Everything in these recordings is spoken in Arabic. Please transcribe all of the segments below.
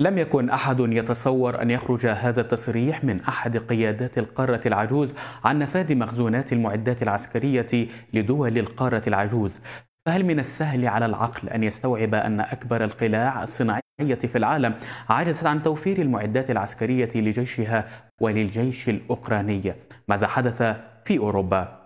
لم يكن أحد يتصور أن يخرج هذا التصريح من أحد قيادات القارة العجوز عن نفاذ مخزونات المعدات العسكرية لدول القارة العجوز فهل من السهل على العقل أن يستوعب أن أكبر القلاع الصناعية في العالم عجزت عن توفير المعدات العسكرية لجيشها وللجيش الأوكراني ماذا حدث في أوروبا؟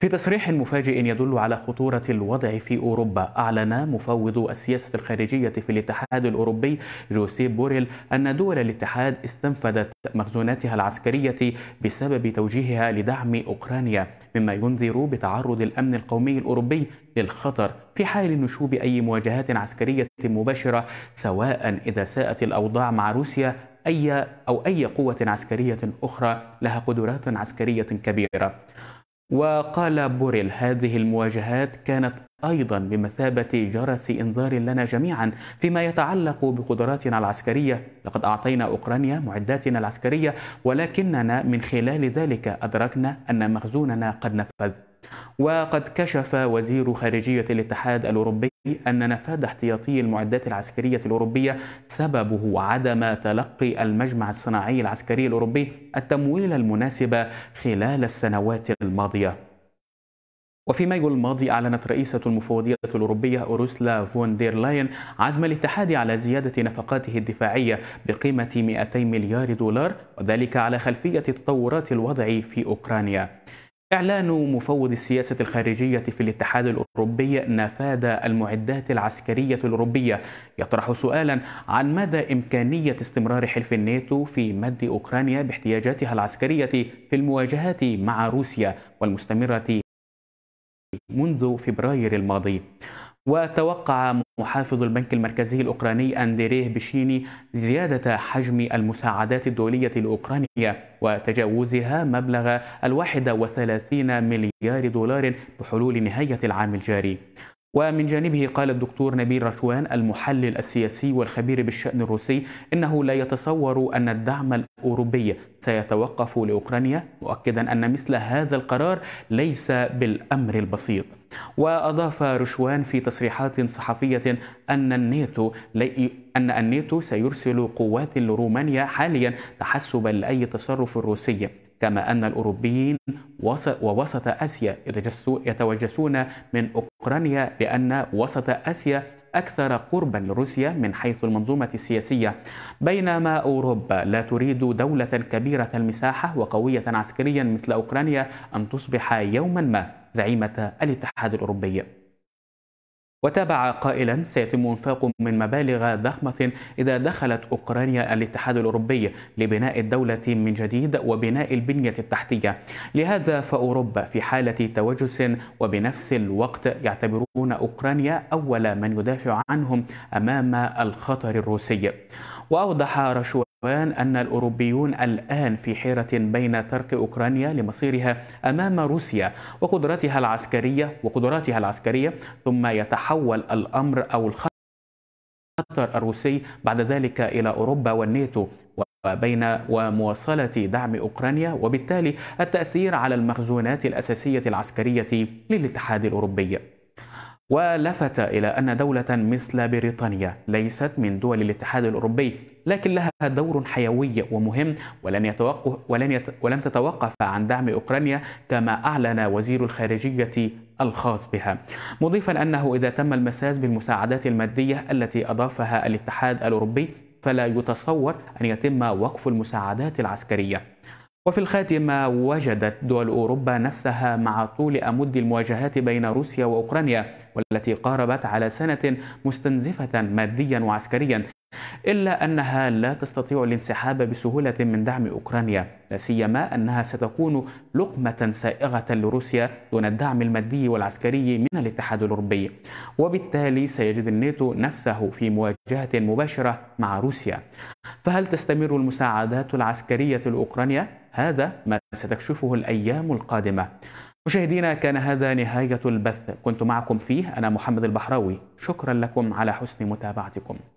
في تصريح مفاجئ يدل على خطورة الوضع في أوروبا أعلن مفوض السياسة الخارجية في الاتحاد الأوروبي جوسيب بوريل أن دول الاتحاد استنفذت مخزوناتها العسكرية بسبب توجيهها لدعم أوكرانيا مما ينذر بتعرض الأمن القومي الأوروبي للخطر في حال نشوب أي مواجهات عسكرية مباشرة سواء إذا ساءت الأوضاع مع روسيا أي أو أي قوة عسكرية أخرى لها قدرات عسكرية كبيرة وقال بوريل هذه المواجهات كانت أيضا بمثابة جرس إنذار لنا جميعا فيما يتعلق بقدراتنا العسكرية لقد أعطينا أوكرانيا معداتنا العسكرية ولكننا من خلال ذلك أدركنا أن مخزوننا قد نفذ وقد كشف وزير خارجية الاتحاد الأوروبي أن نفاد احتياطي المعدات العسكرية الأوروبية سببه عدم تلقي المجمع الصناعي العسكري الأوروبي التمويل المناسب خلال السنوات الماضية وفي مايو الماضي أعلنت رئيسة المفوضية الأوروبية أوروسلا فون دير لاين عزم الاتحاد على زيادة نفقاته الدفاعية بقيمة 200 مليار دولار وذلك على خلفية تطورات الوضع في أوكرانيا إعلان مفوض السياسة الخارجية في الاتحاد الأوروبي نفاد المعدات العسكرية الأوروبية يطرح سؤالا عن مدى إمكانية استمرار حلف الناتو في مد أوكرانيا باحتياجاتها العسكرية في المواجهات مع روسيا والمستمرة منذ فبراير الماضي وتوقع محافظ البنك المركزي الأوكراني أندريه بشيني زيادة حجم المساعدات الدولية لأوكرانيا وتجاوزها مبلغ الواحد وثلاثين مليار دولار بحلول نهاية العام الجاري ومن جانبه قال الدكتور نبيل رشوان المحلل السياسي والخبير بالشأن الروسي إنه لا يتصور أن الدعم الأوروبي سيتوقف لأوكرانيا مؤكدا أن مثل هذا القرار ليس بالأمر البسيط وأضاف رشوان في تصريحات صحفية أن الناتو أن الناتو سيرسل قوات لرومانيا حاليا تحسبا لأي تصرف روسي كما أن الأوروبيين ووسط آسيا يتوجسون من أوكرانيا لأن وسط آسيا أكثر قربا لروسيا من حيث المنظومة السياسية بينما أوروبا لا تريد دولة كبيرة المساحة وقوية عسكريا مثل أوكرانيا أن تصبح يوما ما زعيمة الاتحاد الأوروبي وتابع قائلا سيتم انفاق من مبالغ ضخمة إذا دخلت أوكرانيا الاتحاد الأوروبي لبناء الدولة من جديد وبناء البنية التحتية لهذا فأوروبا في حالة توجس وبنفس الوقت يعتبرون أوكرانيا أول من يدافع عنهم أمام الخطر الروسي وأوضح رشوة العنوان أن الأوروبيون الآن في حيرة بين ترك أوكرانيا لمصيرها أمام روسيا وقدرتها العسكرية وقدراتها العسكرية ثم يتحول الأمر أو الخطر الروسي بعد ذلك إلى أوروبا والناتو وبين ومواصلة دعم أوكرانيا وبالتالي التأثير على المخزونات الأساسية العسكرية للاتحاد الأوروبي ولفت إلى أن دولة مثل بريطانيا ليست من دول الاتحاد الأوروبي لكن لها دور حيوي ومهم ولن يتوقف ولن يت ولن تتوقف عن دعم أوكرانيا كما أعلن وزير الخارجية الخاص بها مضيفا أنه إذا تم المساس بالمساعدات المادية التي أضافها الاتحاد الأوروبي فلا يتصور أن يتم وقف المساعدات العسكرية وفي الخاتمة وجدت دول أوروبا نفسها مع طول أمد المواجهات بين روسيا وأوكرانيا والتي قاربت على سنة مستنزفة ماديا وعسكريا إلا أنها لا تستطيع الانسحاب بسهولة من دعم أوكرانيا لا سيما أنها ستكون لقمة سائغة لروسيا دون الدعم المادي والعسكري من الاتحاد الأوروبي وبالتالي سيجد الناتو نفسه في مواجهة مباشرة مع روسيا فهل تستمر المساعدات العسكرية لأوكرانيا؟ هذا ما ستكشفه الأيام القادمة مشاهدينا كان هذا نهاية البث كنت معكم فيه أنا محمد البحراوي شكرا لكم على حسن متابعتكم